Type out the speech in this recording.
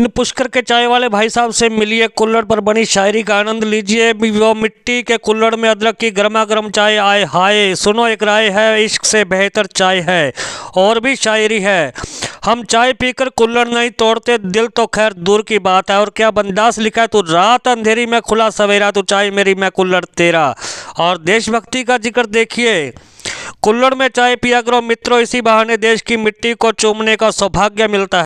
इन पुष्कर के चाय वाले भाई साहब से मिलिए कुल्लड़ पर बनी शायरी का आनंद लीजिए वो मिट्टी के कुल्लड़ में अदरक की गर्मा गर्म चाय आए हाय सुनो एक राय है इश्क से बेहतर चाय है और भी शायरी है हम चाय पीकर कुल्लड़ नहीं तोड़ते दिल तो खैर दूर की बात है और क्या बंदास लिखा है तू रात अंधेरी में खुला सवेरा तू चाय मेरी मैं कुल्लड़ तेरा और देशभक्ति का जिक्र देखिए कुल्लड़ में चाय पिया करो मित्रों इसी बहाने देश की मिट्टी को चूमने का सौभाग्य मिलता है